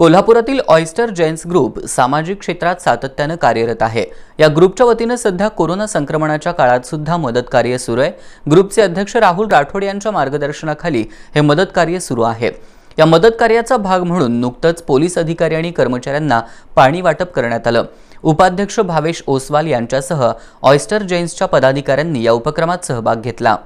कोल्हापुरातील oyster Jens group सामाजिक क्षेत्रात सातत्यानं कार्यरत आहे या ग्रुपच्या वतीनं सध्या कोरोना संक्रमणाच्या काळात सुद्धा मदत कार्य सुरू आहे ग्रुपचे अध्यक्ष राहुल राठोड यांच्या मार्गदर्शनाखाली हे मदत कार्य सुरू आहे या मदत कार्याचा भाग म्हणून नुकतंच पोलीस अधिकारी आणि कर्मचाऱ्यांना पाणी वाटप करण्यात आलं उपाध्यक्ष भावेश ओसवाल यांच्यासह ऑइस्टर जेन्सच्या पदाधिकाऱ्यांनी या उपक्रमात सहभाग घेतला